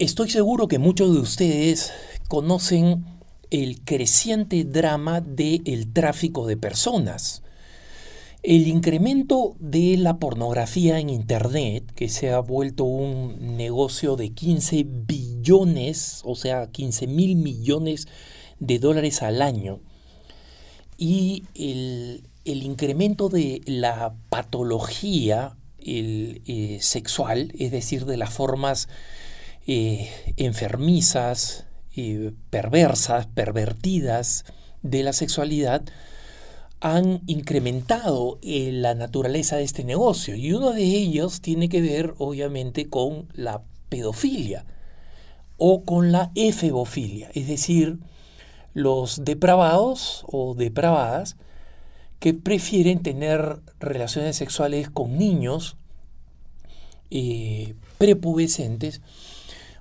Estoy seguro que muchos de ustedes conocen el creciente drama del tráfico de personas. El incremento de la pornografía en Internet, que se ha vuelto un negocio de 15 billones, o sea, 15 mil millones de dólares al año, y el, incremento de la patología eh, sexual, es decir, de las formas enfermizas, perversas, pervertidas de la sexualidad, han incrementado eh, la naturaleza de este negocio y uno de ellos tiene que ver obviamente con la pedofilia o con la efebofilia, es decir, los depravados o depravadas que prefieren tener relaciones sexuales con niños eh, prepubescentes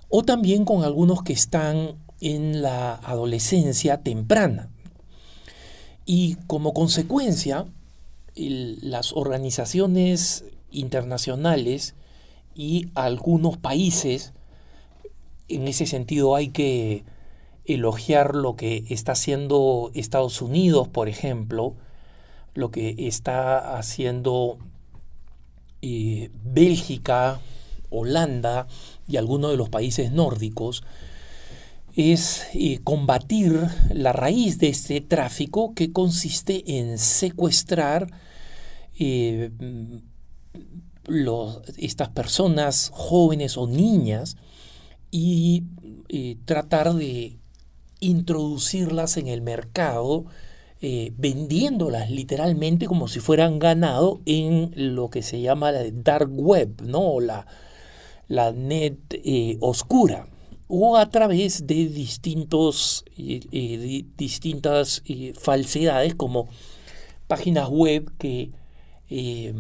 o también con algunos que están en la adolescencia temprana. Y como consecuencia, las organizaciones internacionales y algunos países, en ese sentido hay que elogiar lo que está haciendo Estados Unidos, por ejemplo, lo que está haciendo eh, Bélgica, Holanda, y algunos de los países nórdicos es eh, combatir la raíz de este tráfico que consiste en secuestrar eh, mm, estas personas jóvenes o niñas y eh, tratar de introducirlas en el mercado vendiéndolas literalmente como si fueran ganado en lo que se llama la dark web, ¿no? la, la net eh, oscura o a través de distintos, distintas falsedades como páginas web que eh,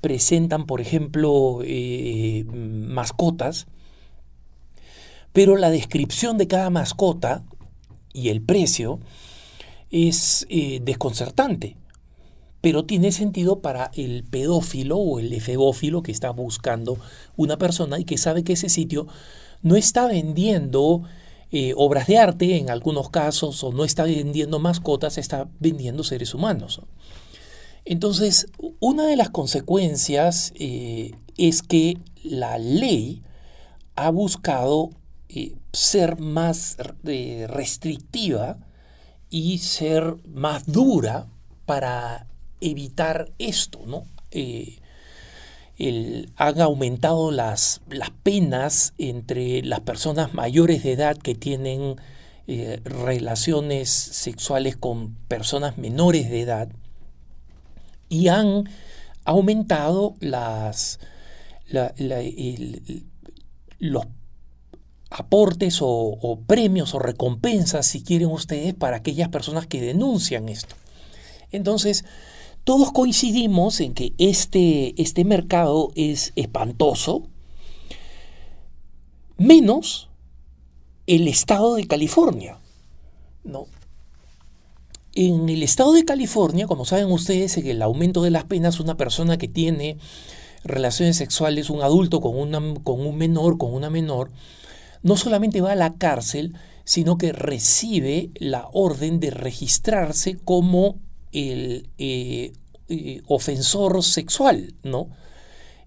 presentan, por ejemplo, eh, mascotas, pero la descripción de cada mascota y el precio es desconcertante pero tiene sentido para el pedófilo o el efebófilo que está buscando una persona y que sabe que ese sitio no está vendiendo eh, obras de arte en algunos casos o no está vendiendo mascotas, está vendiendo seres humanos. Entonces, una de las consecuencias eh, es que la ley ha buscado eh, ser más restrictiva y ser más dura para evitar esto, ¿no? Eh, han aumentado las, las, penas entre las personas mayores de edad que tienen eh, relaciones sexuales con personas menores de edad y han aumentado las, los aportes o, o premios o recompensas, si quieren ustedes, para aquellas personas que denuncian esto. Entonces, todos coincidimos en que este, este mercado es espantoso, menos el estado de California. ¿no? En el estado de California, como saben ustedes, en el aumento de las penas, una persona que tiene relaciones sexuales, un adulto con, con un menor, con una menor, no solamente va a la cárcel, sino que recibe la orden de registrarse como el eh, eh, ofensor sexual, ¿no?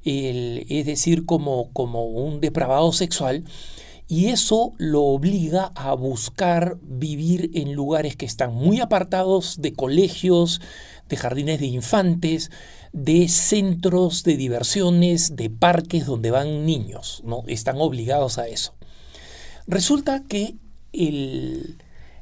es decir, como, como un depravado sexual, y eso lo obliga a buscar vivir en lugares que están muy apartados de colegios, de jardines de infantes, de centros de diversiones, de parques donde van niños, ¿no? Están obligados a eso. Resulta que el,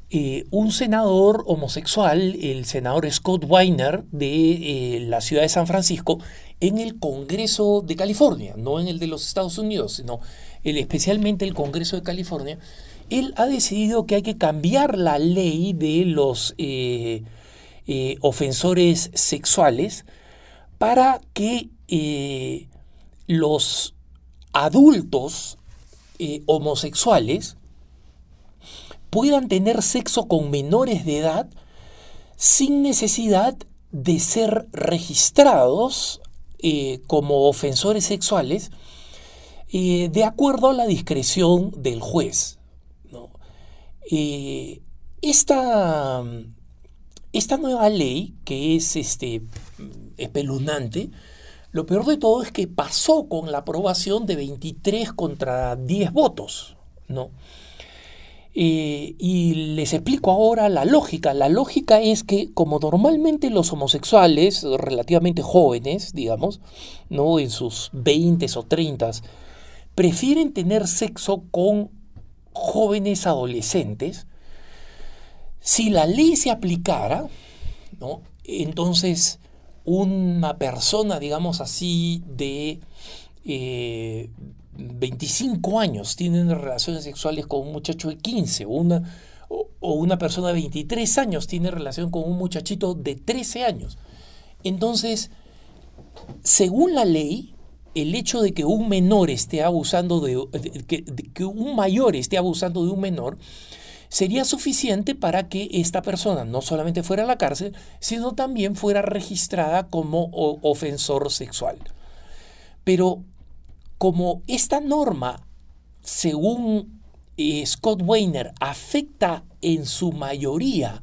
eh, un senador homosexual, el senador Scott Weiner de eh, la ciudad de San Francisco, en el Congreso de California, no en el de los Estados Unidos, sino especialmente el Congreso de California, él ha decidido que hay que cambiar la ley de los eh, ofensores sexuales para que los adultos homosexuales puedan tener sexo con menores de edad sin necesidad de ser registrados eh, como ofensores sexuales eh, de acuerdo a la discreción del juez. Eh, esta, nueva ley, que es este, espeluznante, lo peor de todo es que pasó con la aprobación de 23 contra 10 votos. ¿no? Eh, y les explico ahora la lógica. La lógica es que como normalmente los homosexuales, relativamente jóvenes, digamos, ¿no? en sus 20 o 30, prefieren tener sexo con jóvenes adolescentes, si la ley se aplicara, entonces una persona, digamos así, de eh, 25 años tienen relaciones sexuales con un muchacho de 15 o una, o, una persona de 23 años tiene relación con un muchachito de 13 años. Entonces, según la ley, el hecho de que un menor esté abusando de, que, un mayor esté abusando de un menor sería suficiente para que esta persona no solamente fuera a la cárcel, sino también fuera registrada como ofensor sexual. Pero como esta norma, según eh, Scott Weiner, afecta en su mayoría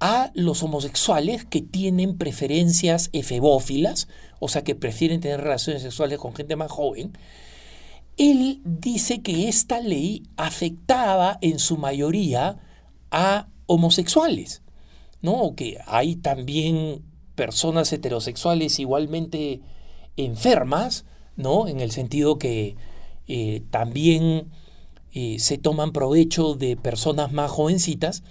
a los homosexuales que tienen preferencias efebófilas, o sea, que prefieren tener relaciones sexuales con gente más joven, él dice que esta ley afectaba en su mayoría a homosexuales, ¿no? Que hay también personas heterosexuales igualmente enfermas, ¿no? En el sentido que eh, también eh, se toman provecho de personas más jovencitas,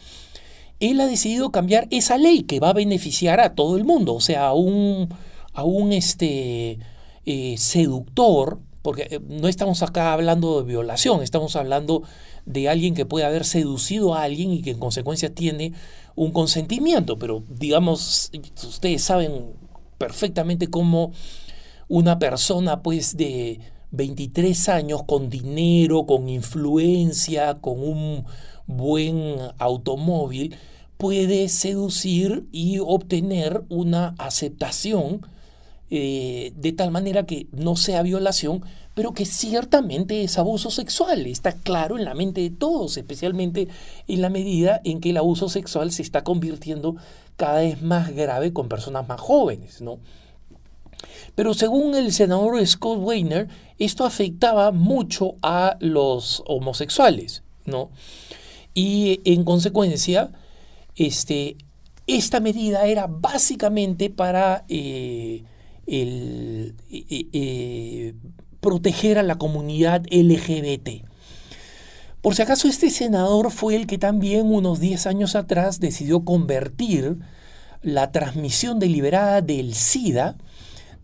él ha decidido cambiar esa ley que va a beneficiar a todo el mundo, o sea, a un, a un este, eh, seductor, porque no estamos acá hablando de violación, estamos hablando de alguien que puede haber seducido a alguien y que en consecuencia tiene un consentimiento, pero digamos, ustedes saben perfectamente cómo una persona pues de 23 años con dinero, con influencia, con un buen automóvil, puede seducir y obtener una aceptación eh, de tal manera que no sea violación, pero que ciertamente es abuso sexual. Está claro en la mente de todos, especialmente en la medida en que el abuso sexual se está convirtiendo cada vez más grave con personas más jóvenes, ¿no? Pero según el senador Scott Weiner, esto afectaba mucho a los homosexuales, Y en consecuencia, este, esta medida era básicamente para eh, eh, eh, proteger a la comunidad LGBT. Por si acaso, este senador fue el que también unos 10 años atrás decidió convertir la transmisión deliberada del SIDA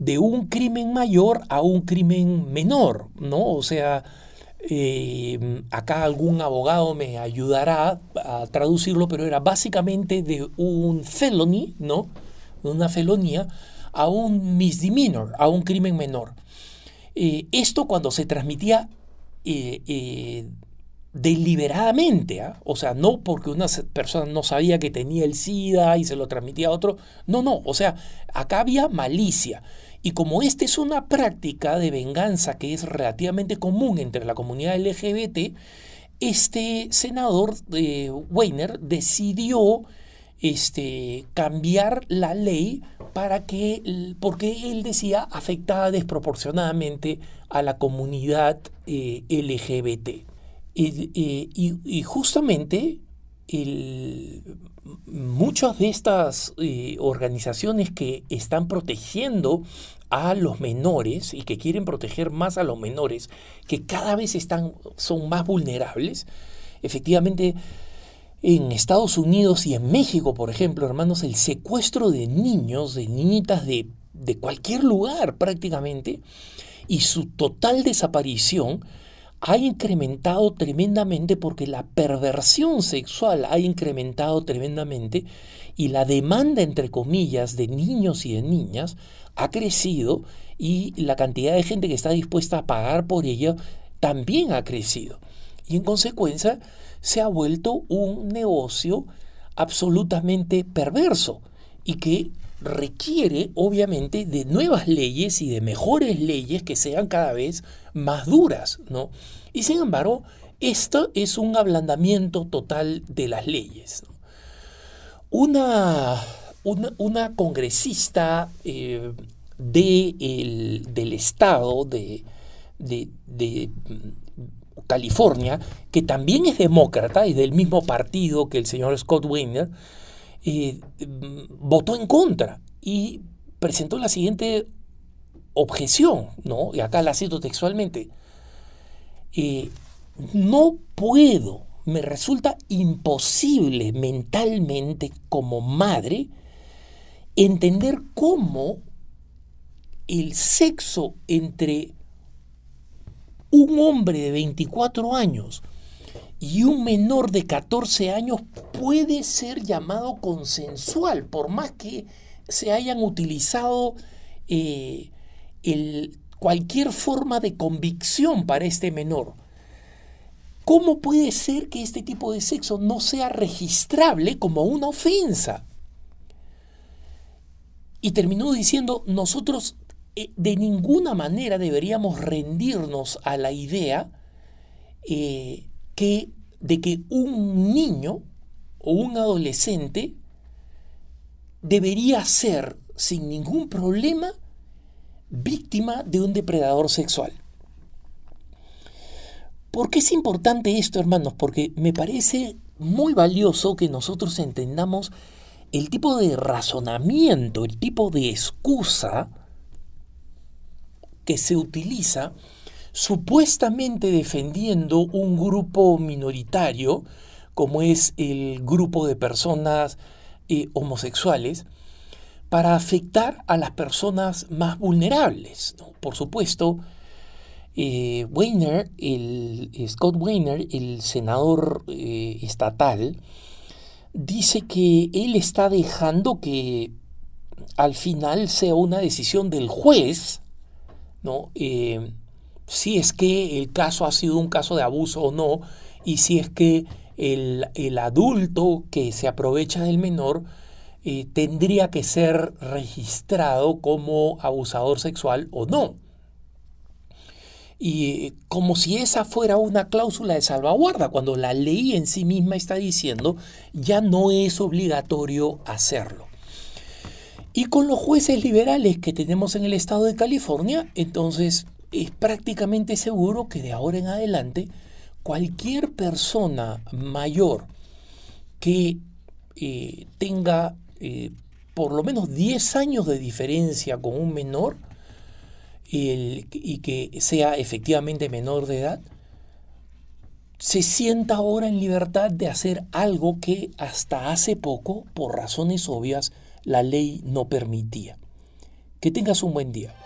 de un crimen mayor a un crimen menor, ¿no? O sea, em, acá algún abogado me ayudará a traducirlo, pero era básicamente de un felony, ¿no? De una felonía a un misdemeanor, a un crimen menor. Eh, esto cuando se transmitía eh, eh, deliberadamente, ¿ah? o sea, no porque una persona no sabía que tenía el SIDA y se lo transmitía a otro, no, no, o sea, acá había malicia. Y como esta es una práctica de venganza que es relativamente común entre la comunidad LGBT, este senador eh, Weiner decidió este, cambiar la ley para que, porque él decía afectaba desproporcionadamente a la comunidad eh, LGBT. Y, justamente muchas de estas eh, organizaciones que están protegiendo a los menores y que quieren proteger más a los menores, que cada vez están, son más vulnerables, efectivamente en Estados Unidos y en México, por ejemplo, hermanos, el secuestro de niños, de niñitas de cualquier lugar prácticamente, y su total desaparición, ha incrementado tremendamente porque la perversión sexual ha incrementado tremendamente y la demanda, entre comillas, de niños y de niñas ha crecido y la cantidad de gente que está dispuesta a pagar por ella también ha crecido. Y en consecuencia se ha vuelto un negocio absolutamente perverso y que requiere obviamente de nuevas leyes y de mejores leyes que sean cada vez más duras, ¿no? Y sin embargo, esto es un ablandamiento total de las leyes. Una, una, congresista eh, de el, del estado de, de, de mm, California, que también es demócrata y del mismo partido que el señor Scott Weiner, y mm, votó en contra y presentó la siguiente objeción, ¿no? Y acá la cito textualmente. Eh, no puedo, me resulta imposible mentalmente como madre entender cómo el sexo entre un hombre de 24 años y un menor de 14 años puede ser llamado consensual, por más que se hayan utilizado eh, cualquier forma de convicción para este menor. ¿Cómo puede ser que este tipo de sexo no sea registrable como una ofensa? Y terminó diciendo, nosotros eh, de ninguna manera deberíamos rendirnos a la idea eh, de que un niño o un adolescente debería ser sin ningún problema víctima de un depredador sexual. ¿Por qué es importante esto, hermanos? Porque me parece muy valioso que nosotros entendamos el tipo de razonamiento, el tipo de excusa que se utiliza supuestamente defendiendo un grupo minoritario, como es el grupo de personas eh, homosexuales, para afectar a las personas más vulnerables. Por supuesto, eh, el, Scott Weiner, el senador eh, estatal, dice que él está dejando que al final sea una decisión del juez, ¿no? si es que el caso ha sido un caso de abuso o no, y si es que el, el adulto que se aprovecha del menor eh, tendría que ser registrado como abusador sexual o no. Y eh, como si esa fuera una cláusula de salvaguarda, cuando la ley en sí misma está diciendo, ya no es obligatorio hacerlo. Y con los jueces liberales que tenemos en el estado de California, entonces es prácticamente seguro que de ahora en adelante cualquier persona mayor que eh, tenga eh, por lo menos 10 años de diferencia con un menor y que sea efectivamente menor de edad, se sienta ahora en libertad de hacer algo que hasta hace poco, por razones obvias, la ley no permitía. Que tengas un buen día.